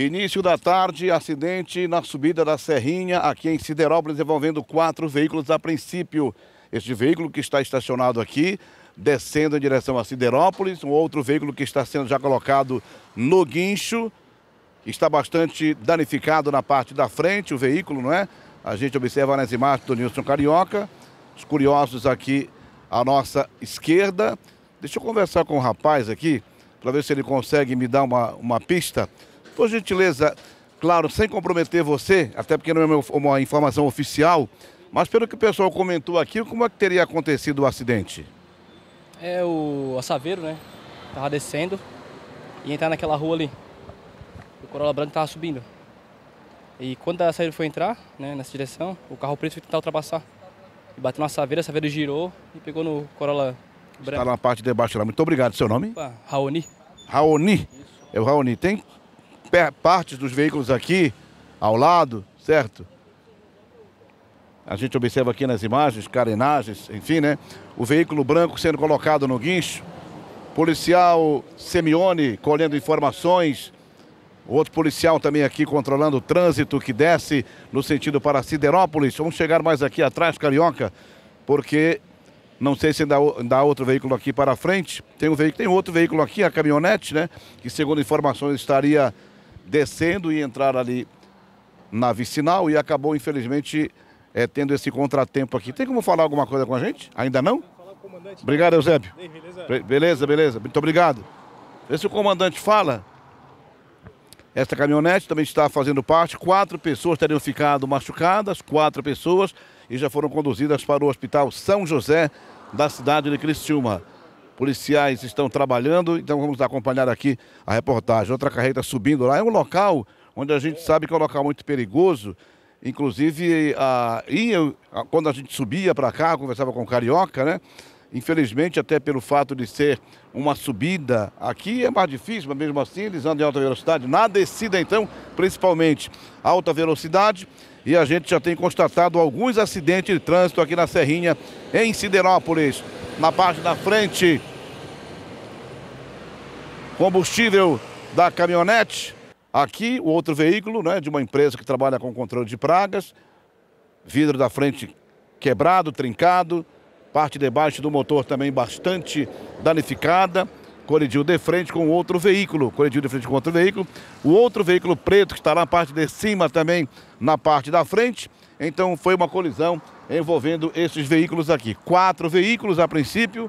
Início da tarde, acidente na subida da Serrinha, aqui em Siderópolis, envolvendo quatro veículos a princípio. Este veículo que está estacionado aqui, descendo em direção a Siderópolis, um outro veículo que está sendo já colocado no guincho, está bastante danificado na parte da frente, o veículo, não é? A gente observa nas imagens do Nilson Carioca, os curiosos aqui à nossa esquerda. Deixa eu conversar com o um rapaz aqui, para ver se ele consegue me dar uma, uma pista por gentileza, claro, sem comprometer você, até porque não é uma informação oficial, mas pelo que o pessoal comentou aqui, como é que teria acontecido o acidente? É o Assaveiro, né? Tava descendo e entrar naquela rua ali. O Corolla Branco tava subindo. E quando a saída foi entrar, né, nessa direção, o carro preto foi tentar ultrapassar. E bateu na Assaveiro. a Saveira girou e pegou no Corolla Branco. Está na parte de baixo lá. Muito obrigado. Seu nome? Opa, Raoni. Raoni. Isso. É o Raoni. Tem partes dos veículos aqui ao lado, certo? A gente observa aqui nas imagens, carenagens, enfim, né? O veículo branco sendo colocado no guincho. Policial Semione colhendo informações. Outro policial também aqui controlando o trânsito que desce no sentido para Siderópolis. Vamos chegar mais aqui atrás, Carioca, porque não sei se ainda, dá outro veículo aqui para frente. Tem, um veículo, tem outro veículo aqui, a caminhonete, né? Que segundo informações estaria descendo e entrar ali na vicinal e acabou, infelizmente, é, tendo esse contratempo aqui. Tem como falar alguma coisa com a gente? Ainda não? Obrigado, Eusébio. Beleza, beleza. Muito obrigado. Vê se o comandante fala. Esta caminhonete também está fazendo parte. Quatro pessoas teriam ficado machucadas, quatro pessoas, e já foram conduzidas para o Hospital São José da cidade de Criciúma policiais estão trabalhando, então vamos acompanhar aqui a reportagem. Outra carreta subindo lá, é um local onde a gente sabe que é um local muito perigoso, inclusive a, quando a gente subia para cá, conversava com o Carioca, né? Infelizmente, até pelo fato de ser uma subida aqui, é mais difícil, mas mesmo assim eles andam em alta velocidade. Na descida, então, principalmente alta velocidade. E a gente já tem constatado alguns acidentes de trânsito aqui na Serrinha, em Siderópolis. Na parte da frente, combustível da caminhonete. Aqui, o outro veículo, né, de uma empresa que trabalha com controle de pragas. Vidro da frente quebrado, trincado. Parte de baixo do motor também bastante danificada. Colidiu de frente com outro veículo. Colidiu de frente com outro veículo. O outro veículo preto que está na parte de cima também, na parte da frente. Então foi uma colisão envolvendo esses veículos aqui. Quatro veículos a princípio.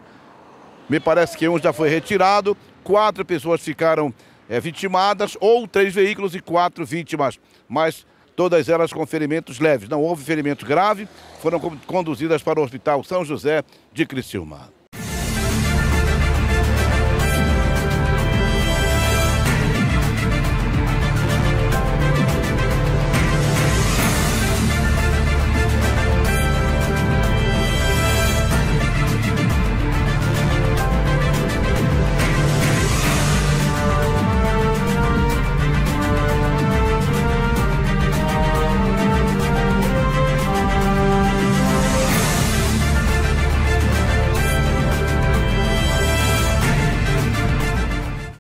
Me parece que um já foi retirado quatro pessoas ficaram é, vitimadas, ou três veículos e quatro vítimas, mas todas elas com ferimentos leves. Não houve ferimento grave, foram conduzidas para o Hospital São José de Criciúma.